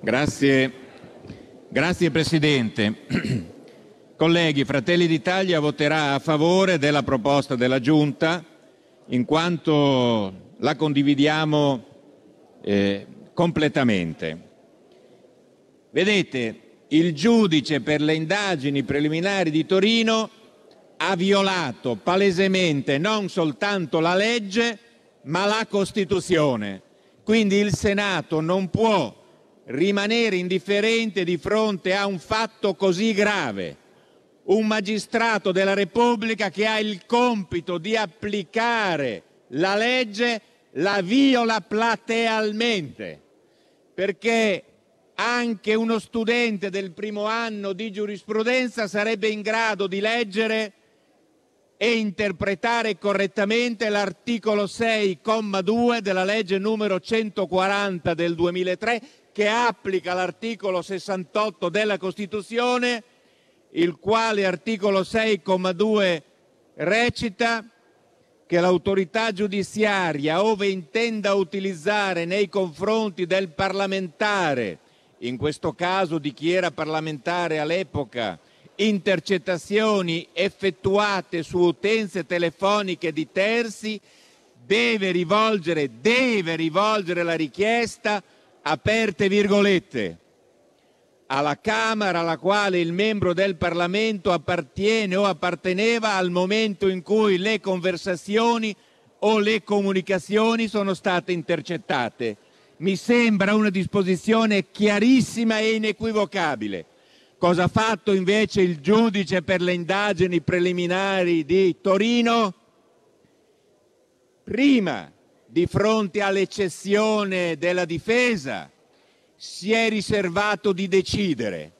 Grazie Presidente, colleghi, Fratelli d'Italia voterà a favore della proposta della Giunta in quanto la condividiamo eh, completamente. Vedete, il giudice per le indagini preliminari di Torino ha violato palesemente non soltanto la legge, ma la Costituzione. Quindi il Senato non può rimanere indifferente di fronte a un fatto così grave. Un magistrato della Repubblica che ha il compito di applicare la legge la viola platealmente, perché anche uno studente del primo anno di giurisprudenza sarebbe in grado di leggere e interpretare correttamente l'articolo 6,2 della legge numero 140 del 2003, che applica l'articolo 68 della Costituzione, il quale articolo 6,2 recita che l'autorità giudiziaria, ove intenda utilizzare nei confronti del parlamentare, in questo caso di chi era parlamentare all'epoca, intercettazioni effettuate su utenze telefoniche di terzi deve rivolgere, deve rivolgere la richiesta aperte virgolette alla Camera alla quale il membro del Parlamento appartiene o apparteneva al momento in cui le conversazioni o le comunicazioni sono state intercettate. Mi sembra una disposizione chiarissima e inequivocabile. Cosa ha fatto invece il giudice per le indagini preliminari di Torino? Prima, di fronte all'eccezione della difesa, si è riservato di decidere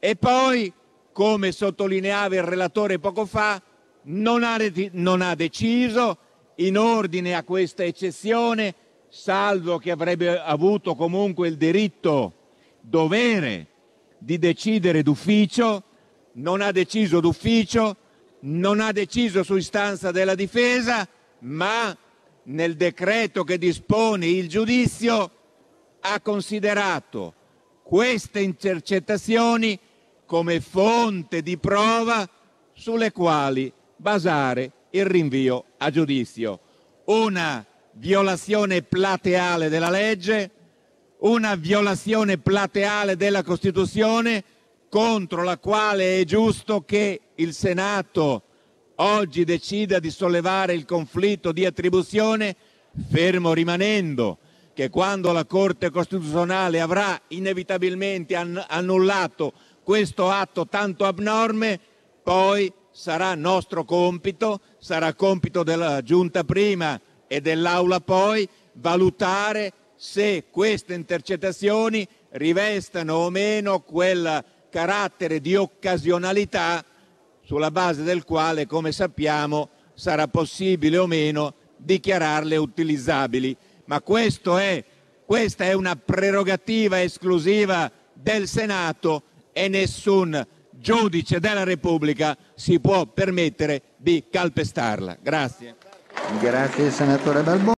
e poi, come sottolineava il relatore poco fa, non ha, non ha deciso in ordine a questa eccezione, salvo che avrebbe avuto comunque il diritto dovere di decidere d'ufficio, non ha deciso d'ufficio, non ha deciso su istanza della difesa, ma nel decreto che dispone il giudizio ha considerato queste intercettazioni come fonte di prova sulle quali basare il rinvio a giudizio. Una violazione plateale della legge, una violazione plateale della Costituzione contro la quale è giusto che il Senato oggi decida di sollevare il conflitto di attribuzione, fermo rimanendo che quando la Corte Costituzionale avrà inevitabilmente annullato questo atto tanto abnorme, poi sarà nostro compito, sarà compito della Giunta prima e dell'Aula poi, valutare se queste intercettazioni rivestano o meno quel carattere di occasionalità sulla base del quale, come sappiamo, sarà possibile o meno dichiararle utilizzabili. Ma è, questa è una prerogativa esclusiva del Senato e nessun giudice della Repubblica si può permettere di calpestarla. Grazie. Grazie